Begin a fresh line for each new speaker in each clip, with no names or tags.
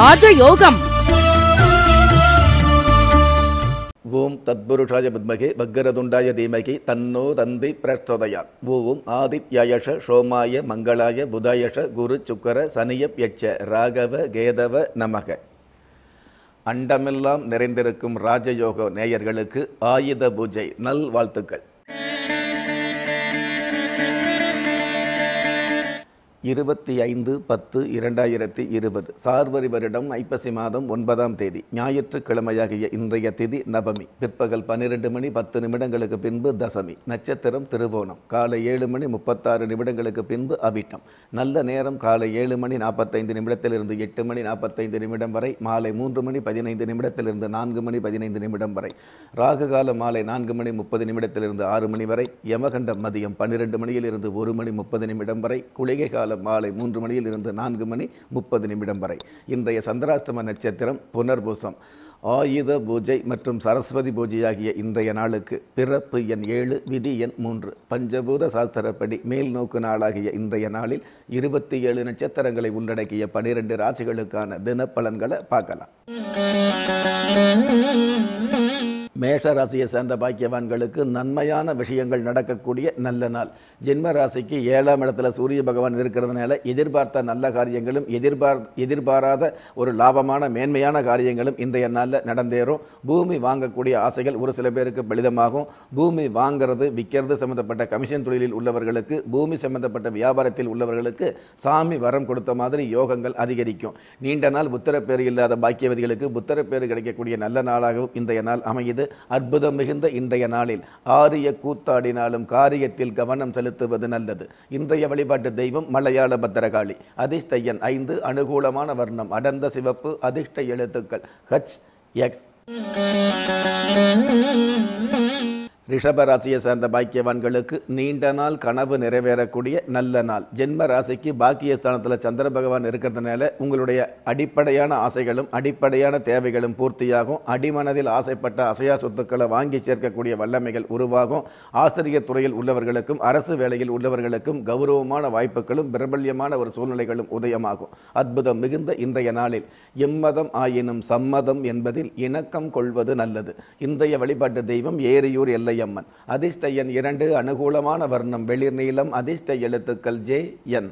ராஜயோகம்
ஓம் தத்புருஷாய பத்மகே பக்கரதுண்டாய தீமகி தன்னோ தந்தி பிரச்சோதயா ஓம் ஆதித்யாயஷ சோமாய மங்களாய புதாயஷ குரு சுக்கர சனியப் யட்ச ராகவ கேதவ நமக அண்டமெல்லாம் நிறைந்திருக்கும் ராஜயோக நேயர்களுக்கு ஆயுத பூஜை நல் வாழ்த்துக்கள் இருபத்தி ஐந்து பத்து இரண்டாயிரத்தி இருபது சார்வரி வருடம் ஐப்பசி மாதம் ஒன்பதாம் தேதி ஞாயிற்றுக்கிழமையாகிய இன்றைய திதி நவமி பிற்பகல் பன்னிரெண்டு மணி பத்து நிமிடங்களுக்கு பின்பு தசமி நட்சத்திரம் திருவோணம் காலை ஏழு மணி முப்பத்தாறு நிமிடங்களுக்கு பின்பு அவிட்டம் நல்ல நேரம் காலை ஏழு மணி நாற்பத்தைந்து நிமிடத்திலிருந்து எட்டு மணி நாற்பத்தைந்து நிமிடம் வரை மாலை மூன்று மணி பதினைந்து நிமிடத்திலிருந்து நான்கு மணி பதினைந்து நிமிடம் வரை காலம் மாலை நான்கு மணி முப்பது நிமிடத்திலிருந்து ஆறு மணி வரை யமகண்டம் மதியம் பன்னிரெண்டு மணியிலிருந்து ஒரு மணி முப்பது நிமிடம் வரை குளிகை கால காலம் மாலை மூன்று மணியில் இருந்து நான்கு மணி முப்பது நிமிடம் வரை இன்றைய சந்திராஷ்டம நட்சத்திரம் புனர்பூசம் ஆயுத பூஜை மற்றும் சரஸ்வதி பூஜை ஆகிய இன்றைய நாளுக்கு பிறப்பு எண் ஏழு விதி எண் மூன்று பஞ்சபூத சாஸ்திரப்படி மேல் நோக்கு நாளாகிய இன்றைய நாளில் இருபத்தி ஏழு நட்சத்திரங்களை உள்ளடக்கிய பனிரெண்டு ராசிகளுக்கான தினப்பலன்களை பார்க்கலாம் மேஷ ராசியை சேர்ந்த பாக்கியவான்களுக்கு நன்மையான விஷயங்கள் நடக்கக்கூடிய நல்ல நாள் ஜென்ம ராசிக்கு ஏழாம் இடத்துல சூரிய பகவான் இருக்கிறதுனால எதிர்பார்த்த நல்ல காரியங்களும் எதிர்பார் எதிர்பாராத ஒரு லாபமான மேன்மையான காரியங்களும் இன்றைய நாளில் நடந்தேறும் பூமி வாங்கக்கூடிய ஆசைகள் ஒரு சில பேருக்கு பலிதமாகும் பூமி வாங்கிறது விற்கிறது சம்மந்தப்பட்ட கமிஷன் தொழிலில் உள்ளவர்களுக்கு பூமி சம்மந்தப்பட்ட வியாபாரத்தில் உள்ளவர்களுக்கு சாமி வரம் கொடுத்த மாதிரி யோகங்கள் அதிகரிக்கும் நீண்ட நாள் புத்திரப்பேறு இல்லாத பாக்கியவதிகளுக்கு புத்திரப்பேறு கிடைக்கக்கூடிய நல்ல நாளாகவும் இன்றைய நாள் அமையுது அமைந்து அற்புதம் மிகுந்த இன்றைய நாளில் ஆரிய கூத்தாடினாலும் காரியத்தில் கவனம் செலுத்துவது நல்லது இன்றைய வழிபாட்டு தெய்வம் மலையாள பத்திரகாளி அதிர்ஷ்டையன் ஐந்து அனுகூலமான வர்ணம் அடர்ந்த சிவப்பு அதிர்ஷ்ட எழுத்துக்கள் ஹச் எக்ஸ் ரிஷபராசியை சேர்ந்த பாக்கியவான்களுக்கு நீண்ட நாள் கனவு நிறைவேறக்கூடிய நல்ல நாள் ஜென்ம ராசிக்கு பாக்கியஸ்தானத்தில் சந்திர பகவான் இருக்கிறதுனால உங்களுடைய அடிப்படையான ஆசைகளும் அடிப்படையான தேவைகளும் பூர்த்தியாகும் அடிமனதில் ஆசைப்பட்ட அசையா சொத்துக்களை வாங்கி சேர்க்கக்கூடிய வல்லமைகள் உருவாகும் ஆசிரியர் துறையில் உள்ளவர்களுக்கும் அரசு வேலையில் உள்ளவர்களுக்கும் கௌரவமான வாய்ப்புகளும் பிரபல்யமான ஒரு சூழ்நிலைகளும் உதயமாகும் அற்புதம் மிகுந்த இன்றைய நாளில் எம்மதம் ஆயினும் சம்மதம் என்பதில் இணக்கம் கொள்வது நல்லது இன்றைய வழிபாட்டு தெய்வம் ஏரியூர் எல்லை அம்மன் அதிர்ஷ்ட எண் இரண்டு அனுகூலமான வர்ணம் வெளிர் நீளம் அதிர்ஷ்ட எழுத்துக்கள் ஜே என்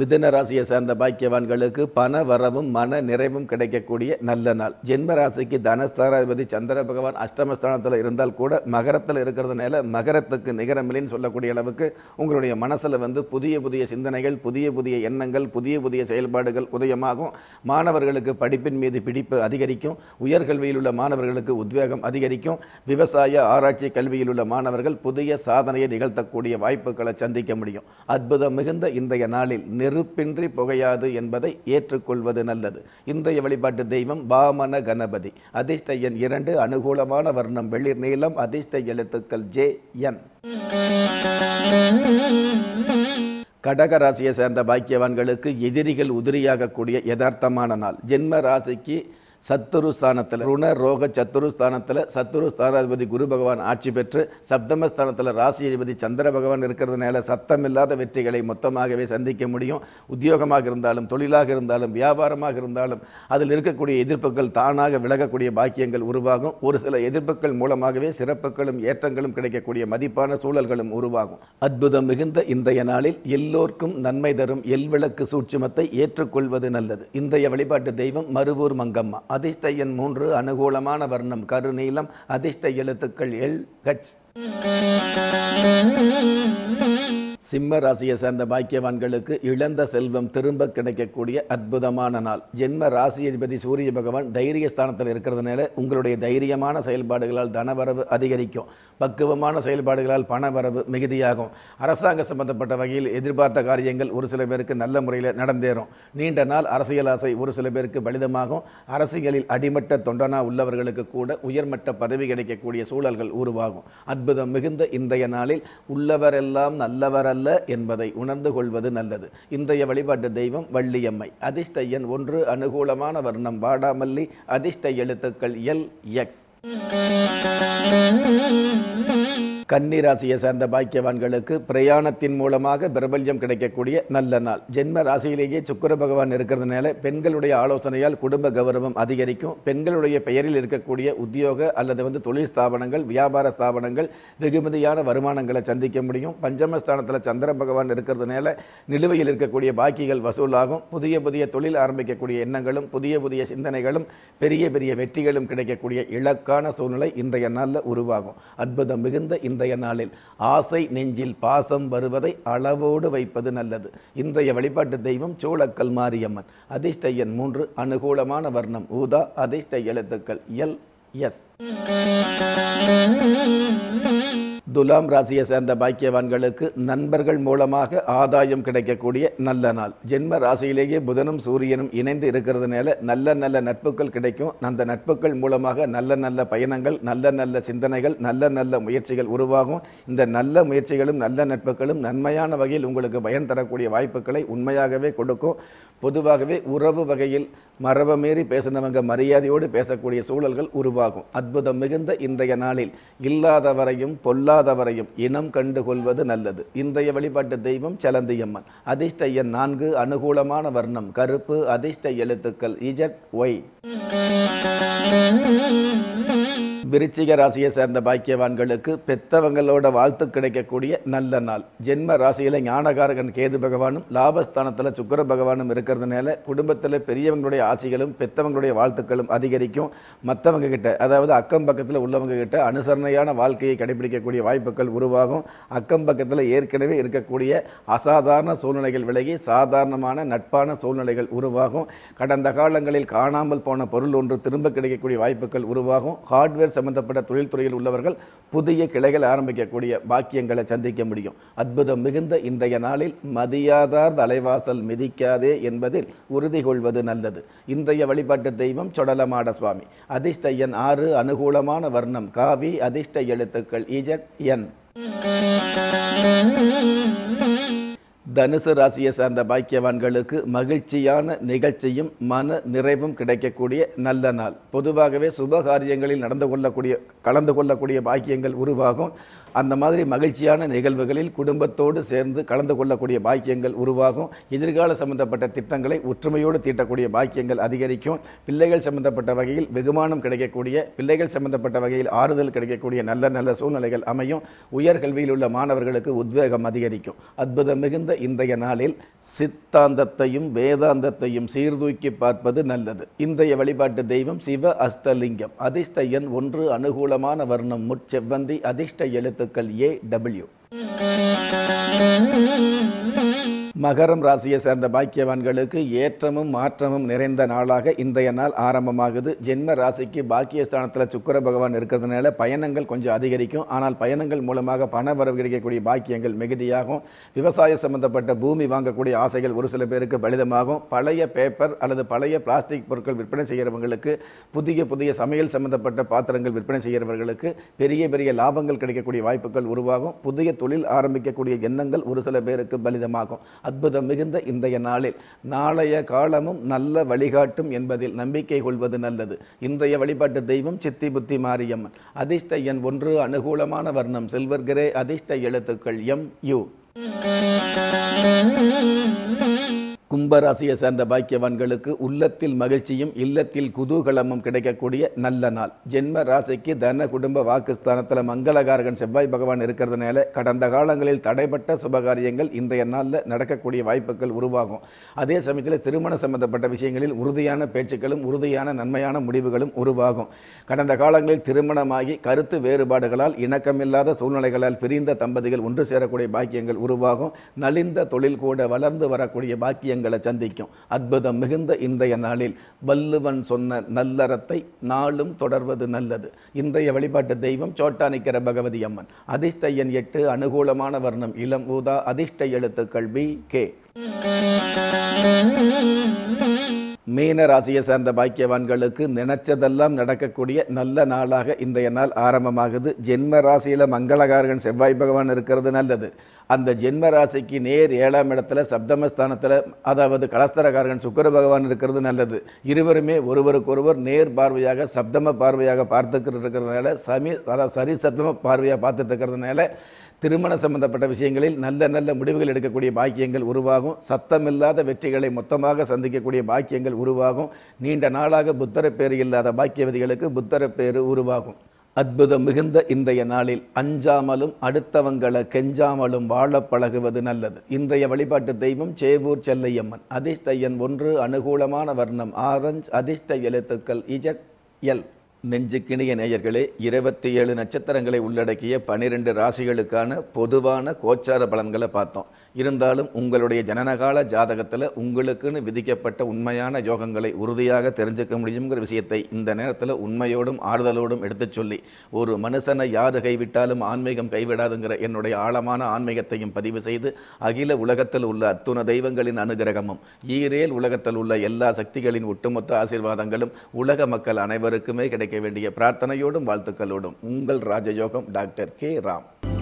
மிதுன ராசியை சார்ந்த பாக்கியவான்களுக்கு பண வரவும் மன நிறைவும் கிடைக்கக்கூடிய நல்ல நாள் ஜென்ம ராசிக்கு தனஸ்தானாதிபதி சந்திர பகவான் அஷ்டமஸ்தானத்தில் இருந்தால் கூட மகரத்தில் இருக்கிறதுனால மகரத்துக்கு நிகரமில்லைன்னு சொல்லக்கூடிய அளவுக்கு உங்களுடைய மனசில் வந்து புதிய புதிய சிந்தனைகள் புதிய புதிய எண்ணங்கள் புதிய புதிய செயல்பாடுகள் உதயமாகும் மாணவர்களுக்கு படிப்பின் மீது பிடிப்பு அதிகரிக்கும் உயர்கல்வியில் உள்ள மாணவர்களுக்கு உத்வேகம் அதிகரிக்கும் விவசாய ஆராய்ச்சி கல்வியில் உள்ள மாணவர்கள் புதிய சாதனையை நிகழ்த்தக்கூடிய வாய்ப்புகளை சந்திக்க முடியும் அற்புதம் மிகுந்த இன்றைய நாளில் நெருப்பின்றி புகையாது என்பதை ஏற்றுக்கொள்வது நல்லது இன்றைய வழிபாட்டு தெய்வம் வாமன கணபதி அதிர்ஷ்ட எண் இரண்டு அனுகூலமான வர்ணம் வெளிர் நீளம் அதிர்ஷ்ட எழுத்துக்கள் ஜே என் கடக ராசியை சேர்ந்த பாக்கியவான்களுக்கு எதிரிகள் உதிரியாகக்கூடிய யதார்த்தமான நாள் ஜென்ம ராசிக்கு சத்துரு ஸ்தானத்தில் ருண ரோக சத்துருஸ்தானத்தில் சத்துருஸ்தானாதிபதி குரு பகவான் ஆட்சி பெற்று சப்தமஸ்தானத்தில் ராசி அதிபதி சந்திர பகவான் இருக்கிறதுனால சத்தம் இல்லாத வெற்றிகளை மொத்தமாகவே சந்திக்க முடியும் உத்தியோகமாக இருந்தாலும் தொழிலாக இருந்தாலும் வியாபாரமாக இருந்தாலும் அதில் இருக்கக்கூடிய எதிர்ப்புகள் தானாக விலகக்கூடிய பாக்கியங்கள் உருவாகும் ஒரு சில எதிர்ப்புகள் மூலமாகவே சிறப்புகளும் ஏற்றங்களும் கிடைக்கக்கூடிய மதிப்பான சூழல்களும் உருவாகும் அற்புதம் மிகுந்த இன்றைய நாளில் எல்லோருக்கும் நன்மை தரும் எல்விளக்கு சூட்சிமத்தை ஏற்றுக்கொள்வது நல்லது இன்றைய வழிபாட்டு தெய்வம் மருவூர் மங்கம்மா அதிர்ஷ்ட எண் மூன்று அனுகூலமான வர்ணம் கருநீளம் அதிர்ஷ்ட எழுத்துக்கள் எல் ஹச் சிம்ம ராசியை சேர்ந்த பாக்கியவான்களுக்கு இழந்த செல்வம் திரும்ப கிடைக்கக்கூடிய அற்புதமான நாள் ஜென்ம ராசி அதிபதி சூரிய பகவான் தைரிய ஸ்தானத்தில் இருக்கிறதுனால உங்களுடைய தைரியமான செயல்பாடுகளால் தனவரவு அதிகரிக்கும் பக்குவமான செயல்பாடுகளால் பணவரவு மிகுதியாகும் அரசாங்க சம்பந்தப்பட்ட வகையில் எதிர்பார்த்த காரியங்கள் ஒரு சில பேருக்கு நல்ல முறையில் நடந்தேறும் நீண்ட நாள் அரசியல் ஆசை ஒரு சில பேருக்கு பலிதமாகும் அரசியலில் அடிமட்ட தொண்டனா உள்ளவர்களுக்கு கூட உயர்மட்ட பதவி கிடைக்கக்கூடிய சூழல்கள் உருவாகும் அற்புதம் மிகுந்த இன்றைய நாளில் உள்ளவரெல்லாம் நல்லவர் தவறல்ல என்பதை உணர்ந்து கொள்வது நல்லது இன்றைய வழிபாட்டு தெய்வம் வள்ளியம்மை அதிர்ஷ்ட எண் ஒன்று அனுகூலமான வர்ணம் வாடாமல்லி அதிர்ஷ்ட எழுத்துக்கள் எல் எக்ஸ் கன்னிராசியை சேர்ந்த பாக்கியவான்களுக்கு பிரயாணத்தின் மூலமாக பிரபல்யம் கிடைக்கக்கூடிய நல்ல நாள் ஜென்ம ராசியிலேயே சுக்கர பகவான் இருக்கிறதுனால பெண்களுடைய ஆலோசனையால் குடும்ப கௌரவம் அதிகரிக்கும் பெண்களுடைய பெயரில் இருக்கக்கூடிய உத்தியோக அல்லது வந்து தொழில் ஸ்தாபனங்கள் வியாபார ஸ்தாபனங்கள் வெகுமதியான வருமானங்களை சந்திக்க முடியும் பஞ்சமஸ்தானத்தில் சந்திர பகவான் இருக்கிறதுனால நிலுவையில் இருக்கக்கூடிய பாக்கிகள் வசூலாகும் புதிய புதிய தொழில் ஆரம்பிக்கக்கூடிய எண்ணங்களும் புதிய புதிய சிந்தனைகளும் பெரிய பெரிய வெற்றிகளும் கிடைக்கக்கூடிய இலக்கான சூழ்நிலை இன்றைய நாளில் உருவாகும் அற்புதம் மிகுந்த இந்த இன்றைய நாளில் ஆசை நெஞ்சில் பாசம் வருவதை அளவோடு வைப்பது நல்லது இன்றைய வழிபாட்டு தெய்வம் சோழக்கல் மாரியம்மன் அதிர்ஷ்டையன் மூன்று அனுகூலமான வர்ணம் ஊதா அதிர்ஷ்ட எழுத்துக்கள் எல் எஸ் துலாம் ராசியை சேர்ந்த பாக்கியவான்களுக்கு நண்பர்கள் மூலமாக ஆதாயம் கிடைக்கக்கூடிய நல்ல நாள் ஜென்ம ராசியிலேயே புதனும் சூரியனும் இணைந்து இருக்கிறதுனால நல்ல நல்ல நட்புகள் கிடைக்கும் அந்த நட்புகள் மூலமாக நல்ல நல்ல பயணங்கள் நல்ல நல்ல சிந்தனைகள் நல்ல நல்ல முயற்சிகள் உருவாகும் இந்த நல்ல முயற்சிகளும் நல்ல நட்புகளும் நன்மையான வகையில் உங்களுக்கு பயன் தரக்கூடிய வாய்ப்புகளை உண்மையாகவே கொடுக்கும் பொதுவாகவே உறவு வகையில் மரப மீறி பேசினவங்க மரியாதையோடு பேசக்கூடிய சூழல்கள் உருவாகும் அற்புதம் மிகுந்த இன்றைய நாளில் இல்லாதவரையும் பொல்லா இல்லாதவரையும் இனம் கண்டுகொள்வது நல்லது இன்றைய வழிபாட்டு தெய்வம் சலந்தியம்மன் அதிர்ஷ்ட எண் நான்கு அனுகூலமான வர்ணம் கருப்பு அதிர்ஷ்ட எழுத்துக்கள் இஜட் ஒய் விருச்சிக ராசியை சேர்ந்த பாக்கியவான்களுக்கு பெத்தவங்களோட வாழ்த்து கிடைக்கக்கூடிய நல்ல நாள் ஜென்ம ராசியில் ஞானகாரகன் கேது பகவானும் லாபஸ்தானத்தில் சுக்கர பகவானும் இருக்கிறதுனால குடும்பத்தில் பெரியவங்களுடைய ஆசைகளும் பெத்தவங்களுடைய வாழ்த்துக்களும் அதிகரிக்கும் மற்றவங்க கிட்ட அதாவது அக்கம் பக்கத்தில் உள்ளவங்க கிட்ட அனுசரணையான வாழ்க்கையை கடைபிடிக்கக்கூடிய வாய்ப்புகள் உருவாகும் அக்கம் பக்கத்தில் ஏற்கனவே இருக்கக்கூடிய அசாதாரண சூழ்நிலைகள் விலகி சாதாரணமான நட்பான சூழ்நிலைகள் உருவாகும் கடந்த காலங்களில் காணாமல் போன பொருள் ஒன்று திரும்ப கிடைக்கக்கூடிய வாய்ப்புகள் உருவாகும் ஹார்ட்வேர் சம்பந்தப்பட்ட தொழில்துறையில் உள்ளவர்கள் புதிய கிளைகள் ஆரம்பிக்கக்கூடிய பாக்கியங்களை சந்திக்க முடியும் அற்புதம் மிகுந்த இன்றைய நாளில் மதியாதார் தலைவாசல் மிதிக்காதே என்பதில் உறுதி கொள்வது நல்லது இன்றைய வழிபாட்டு தெய்வம் சொடலமாட சுவாமி அதிர்ஷ்டயன் ஆறு அனுகூலமான வர்ணம் காவி அதிர்ஷ்ட எழுத்துக்கள் இஜட் என் தனுசு ராசியை சார்ந்த பாக்கியவான்களுக்கு மகிழ்ச்சியான நிகழ்ச்சியும் மன நிறைவும் கிடைக்கக்கூடிய நல்ல நாள் பொதுவாகவே சுபகாரியங்களில் நடந்து கொள்ளக்கூடிய கலந்து கொள்ளக்கூடிய பாக்கியங்கள் உருவாகும் அந்த மாதிரி மகிழ்ச்சியான நிகழ்வுகளில் குடும்பத்தோடு சேர்ந்து கலந்து கொள்ளக்கூடிய பாக்கியங்கள் உருவாகும் எதிர்கால சம்பந்தப்பட்ட திட்டங்களை ஒற்றுமையோடு தீட்டக்கூடிய பாக்கியங்கள் அதிகரிக்கும் பிள்ளைகள் சம்பந்தப்பட்ட வகையில் வெகுமானம் கிடைக்கக்கூடிய பிள்ளைகள் சம்பந்தப்பட்ட வகையில் ஆறுதல் கிடைக்கக்கூடிய நல்ல நல்ல சூழ்நிலைகள் அமையும் உயர்கல்வியில் உள்ள மாணவர்களுக்கு உத்வேகம் அதிகரிக்கும் அற்புதம் மிகுந்த இன்றைய நாளில் சித்தாந்தத்தையும் வேதாந்தத்தையும் சீர்தூக்கி பார்ப்பது நல்லது இன்றைய வழிபாட்டு தெய்வம் சிவ அஸ்தலிங்கம் அதிர்ஷ்ட எண் ஒன்று அனுகூலமான வர்ணம் முச்செவ்வந்தி அதிர்ஷ்ட எழுத்துக்கள் ஏ டபிள்யூ மகரம் ராசியை சேர்ந்த பாக்கியவான்களுக்கு ஏற்றமும் மாற்றமும் நிறைந்த நாளாக இன்றைய நாள் ஆரம்பமாகுது ஜென்ம ராசிக்கு பாக்கியஸ்தானத்தில் சுக்கர பகவான் இருக்கிறதுனால பயணங்கள் கொஞ்சம் அதிகரிக்கும் ஆனால் பயணங்கள் மூலமாக பண வரவு கிடைக்கக்கூடிய பாக்கியங்கள் மிகுதியாகும் விவசாய சம்பந்தப்பட்ட பூமி வாங்கக்கூடிய ஆசைகள் ஒரு சில பேருக்கு பலிதமாகும் பழைய பேப்பர் அல்லது பழைய பிளாஸ்டிக் பொருட்கள் விற்பனை செய்கிறவங்களுக்கு புதிய புதிய சமையல் சம்பந்தப்பட்ட பாத்திரங்கள் விற்பனை செய்கிறவர்களுக்கு பெரிய பெரிய லாபங்கள் கிடைக்கக்கூடிய வாய்ப்புகள் உருவாகும் புதிய தொழில் ஆரம்பிக்கக்கூடிய எண்ணங்கள் ஒரு சில பேருக்கு பலிதமாகும் அற்புதம் மிகுந்த இன்றைய நாளில் நாளைய காலமும் நல்ல வழிகாட்டும் என்பதில் நம்பிக்கை கொள்வது நல்லது இன்றைய வழிபாட்டு தெய்வம் சித்தி புத்தி மாரியம்மன் அதிர்ஷ்ட எண் ஒன்று அனுகூலமான வர்ணம் செல்வர்கரே அதிர்ஷ்ட எழுத்துக்கள் எம் யூ கும்பராசியை சேர்ந்த பாக்கியவான்களுக்கு உள்ளத்தில் மகிழ்ச்சியும் இல்லத்தில் குதூகலமும் கிடைக்கக்கூடிய நல்ல நாள் ஜென்ம ராசிக்கு தன குடும்ப வாக்குஸ்தானத்தில் மங்களகாரகன் செவ்வாய் பகவான் இருக்கிறதுனால கடந்த காலங்களில் தடைப்பட்ட சுபகாரியங்கள் இன்றைய நாளில் நடக்கக்கூடிய வாய்ப்புகள் உருவாகும் அதே சமயத்தில் திருமண சம்பந்தப்பட்ட விஷயங்களில் உறுதியான பேச்சுக்களும் உறுதியான நன்மையான முடிவுகளும் உருவாகும் கடந்த காலங்களில் திருமணமாகி கருத்து வேறுபாடுகளால் இணக்கமில்லாத சூழ்நிலைகளால் பிரிந்த தம்பதிகள் ஒன்று சேரக்கூடிய பாக்கியங்கள் உருவாகும் நலிந்த தொழில் கூட வளர்ந்து வரக்கூடிய பாக்கியங்கள் விஷயங்களை சந்திக்கும் அற்புதம் மிகுந்த இன்றைய நாளில் வள்ளுவன் சொன்ன நல்லறத்தை நாளும் தொடர்வது நல்லது இன்றைய வழிபாட்டு தெய்வம் சோட்டானிக்கிற பகவதி அம்மன் அதிர்ஷ்டையன் எட்டு அனுகூலமான வர்ணம் இளம் ஊதா அதிர்ஷ்ட எழுத்துக்கள் பி கே மீன ராசியை சார்ந்த பாக்கியவான்களுக்கு நினைச்சதெல்லாம் நடக்கக்கூடிய நல்ல நாளாக இன்றைய நாள் ஆரம்பமாகுது ஜென்ம ராசியில் மங்களகாரகன் செவ்வாய் பகவான் இருக்கிறது நல்லது அந்த ஜென்ம ராசிக்கு நேர் ஏழாம் இடத்துல சப்தமஸ்தானத்தில் அதாவது கலஸ்தரகாரகன் சுக்கர பகவான் இருக்கிறது நல்லது இருவருமே ஒருவருக்கொருவர் நேர் பார்வையாக சப்தம பார்வையாக பார்த்துக்கிட்டு இருக்கிறதுனால சமி அதாவது சரி சப்தம பார்வையாக பார்த்துட்டு இருக்கிறதுனால திருமண சம்பந்தப்பட்ட விஷயங்களில் நல்ல நல்ல முடிவுகள் எடுக்கக்கூடிய பாக்கியங்கள் உருவாகும் சத்தமில்லாத வெற்றிகளை மொத்தமாக சந்திக்கக்கூடிய பாக்கியங்கள் உருவாகும் நீண்ட நாளாக புத்தர பேர் இல்லாத பாக்கியவதிகளுக்கு புத்தர பேர் உருவாகும் அற்புதம் மிகுந்த இன்றைய நாளில் அஞ்சாமலும் அடுத்தவங்களை கெஞ்சாமலும் வாழ பழகுவது நல்லது இன்றைய வழிபாட்டு தெய்வம் சேவூர் செல்லையம்மன் அதிர்ஷ்ட எண் ஒன்று அனுகூலமான வர்ணம் ஆரஞ்ச் அதிர்ஷ்ட எழுத்துக்கள் இஜட் எல் நெஞ்சுக்கிணிய நேயர்களே இருபத்தி ஏழு நட்சத்திரங்களை உள்ளடக்கிய பனிரெண்டு ராசிகளுக்கான பொதுவான கோச்சார பலன்களை பார்த்தோம் இருந்தாலும் உங்களுடைய ஜனனகால ஜாதகத்தில் உங்களுக்குன்னு விதிக்கப்பட்ட உண்மையான யோகங்களை உறுதியாக தெரிஞ்சுக்க முடியுங்கிற விஷயத்தை இந்த நேரத்தில் உண்மையோடும் ஆறுதலோடும் எடுத்துச் சொல்லி ஒரு மனுஷனை யார் கைவிட்டாலும் ஆன்மீகம் கைவிடாதுங்கிற என்னுடைய ஆழமான ஆன்மீகத்தையும் பதிவு செய்து அகில உலகத்தில் உள்ள அத்துண தெய்வங்களின் அனுகிரகமும் ஈரேல் உலகத்தில் உள்ள எல்லா சக்திகளின் ஒட்டுமொத்த ஆசீர்வாதங்களும் உலக மக்கள் அனைவருக்குமே கிடைக்க வேண்டிய பிரார்த்தனையோடும் வாழ்த்துக்களோடும் உங்கள் ராஜயோகம் டாக்டர் கே ராம்